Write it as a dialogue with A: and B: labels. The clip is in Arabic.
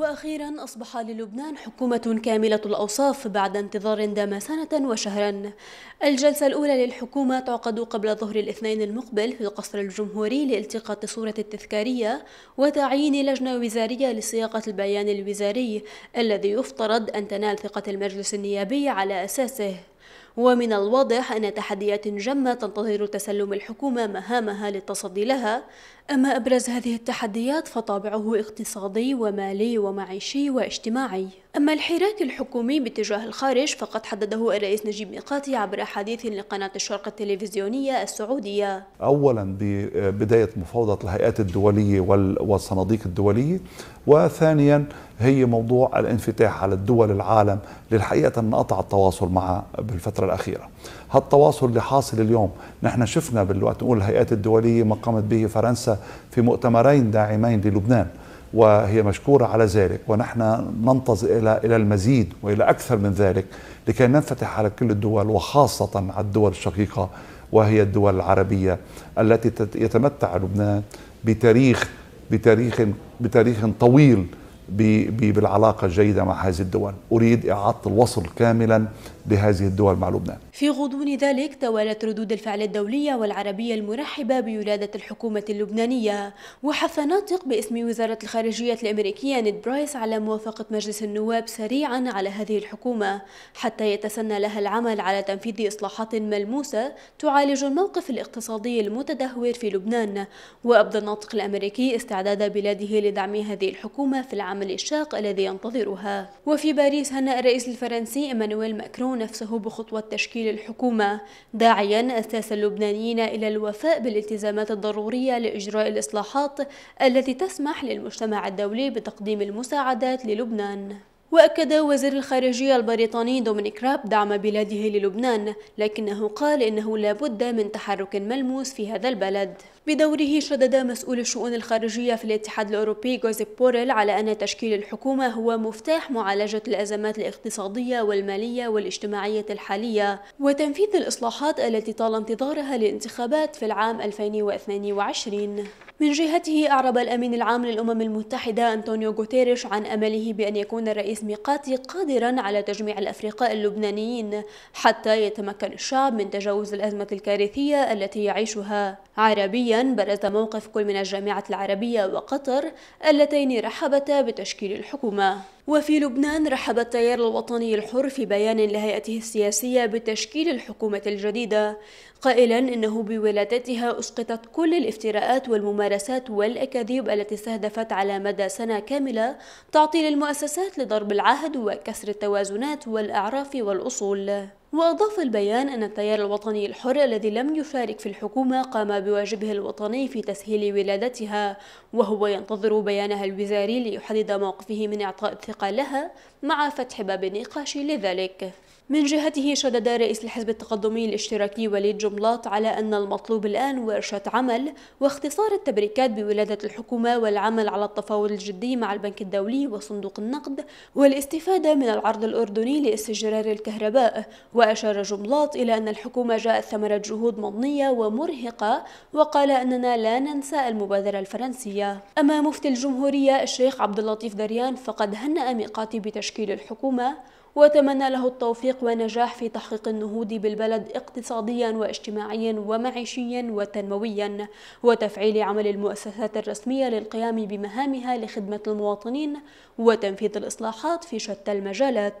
A: وأخيرا أصبح للبنان حكومة كاملة الأوصاف بعد انتظار دام سنة وشهرا الجلسة الأولى للحكومة تعقد قبل ظهر الاثنين المقبل في القصر الجمهوري لالتقاط صورة التذكارية وتعيين لجنة وزارية لصياغة البيان الوزاري الذي يفترض أن تنال ثقة المجلس النيابي على أساسه ومن الواضح أن تحديات جمة تنتظر تسلم الحكومة مهامها للتصدي لها أما أبرز هذه التحديات فطابعه اقتصادي ومالي ومعيشي واجتماعي أما الحراك الحكومي باتجاه الخارج فقد حدده الرئيس نجيب ميقاتي عبر حديث لقناة الشرق التلفزيونية السعودية
B: أولا ببداية مفاوضة الهيئات الدولية والصناديق الدولية وثانيا هي موضوع الانفتاح على الدول العالم للحقيقة انقطع التواصل معها بالفترة الأخيرة هالتواصل اللي حاصل اليوم نحن شفنا بالوقت نقول الهيئات الدولية ما قامت به فرنسا في مؤتمرين داعمين للبنان وهي مشكورة على ذلك ونحن ننتظر إلى إلى المزيد وإلى أكثر من ذلك لكي ننفتح على كل الدول وخاصة على الدول الشقيقة وهي الدول العربية التي يتمتع لبنان بتاريخ بتاريخ بتاريخ طويل بالعلاقة الجيدة مع هذه الدول أريد إعادة الوصل كاملا لهذه الدول مع لبنان
A: في غضون ذلك توالت ردود الفعل الدولية والعربية المرحبة بولادة الحكومة اللبنانية وحث ناطق باسم وزارة الخارجية الأمريكية نيد برايس على موافقة مجلس النواب سريعا على هذه الحكومة حتى يتسنى لها العمل على تنفيذ إصلاحات ملموسة تعالج الموقف الاقتصادي المتدهور في لبنان وأبدى الناطق الأمريكي استعداد بلاده لدعم هذه الحكومة في العمل عام الشاق الذي ينتظرها وفي باريس هنأ الرئيس الفرنسي إيمانويل ماكرون نفسه بخطوة تشكيل الحكومة داعيا أساس اللبنانيين إلى الوفاء بالالتزامات الضرورية لإجراء الإصلاحات التي تسمح للمجتمع الدولي بتقديم المساعدات للبنان وأكد وزير الخارجية البريطاني دومينيك راب دعم بلاده للبنان لكنه قال إنه لابد من تحرك ملموس في هذا البلد بدوره شدد مسؤول الشؤون الخارجية في الاتحاد الأوروبي جوزيف بوريل على أن تشكيل الحكومة هو مفتاح معالجة الأزمات الاقتصادية والمالية والاجتماعية الحالية وتنفيذ الإصلاحات التي طال انتظارها لانتخابات في العام 2022 من جهته أعرب الأمين العام للأمم المتحدة أنطونيو غوتيريش عن أمله بأن يكون الرئيس ميقاتي قادرا على تجميع الأفرقاء اللبنانيين حتى يتمكن الشعب من تجاوز الأزمة الكارثية التي يعيشها عربيا برز موقف كل من الجامعة العربية وقطر اللتين رحبتا بتشكيل الحكومة وفي لبنان رحب التيار الوطني الحر في بيان لهيئته السياسية بتشكيل الحكومة الجديدة قائلا إنه بولادتها أسقطت كل الافتراءات والممارسات والأكاذيب التي استهدفت على مدى سنة كاملة تعطيل المؤسسات لضرب العهد وكسر التوازنات والأعراف والأصول وأضاف البيان أن التيار الوطني الحر الذي لم يشارك في الحكومة قام بواجبه الوطني في تسهيل ولادتها وهو ينتظر بيانها الوزاري ليحدد موقفه من إعطاء الثقة لها مع فتح باب النقاش لذلك من جهته شدد رئيس الحزب التقدمي الاشتراكي وليد جملاط على أن المطلوب الآن ورشة عمل واختصار التبريكات بولادة الحكومة والعمل على التفاوض الجدي مع البنك الدولي وصندوق النقد والاستفادة من العرض الأردني لاستجرار الكهرباء وأشار جملاط إلى أن الحكومة جاءت ثمرة جهود مضنية ومرهقة وقال أننا لا ننسى المبادرة الفرنسية أما مفتي الجمهورية الشيخ عبد اللطيف دريان فقد هنأ ميقاتي بتشكيل الحكومة وتمنى له التوفيق والنجاح في تحقيق النهوض بالبلد اقتصاديا واجتماعيا ومعيشيا وتنمويا وتفعيل عمل المؤسسات الرسمية للقيام بمهامها لخدمة المواطنين وتنفيذ الإصلاحات في شتى المجالات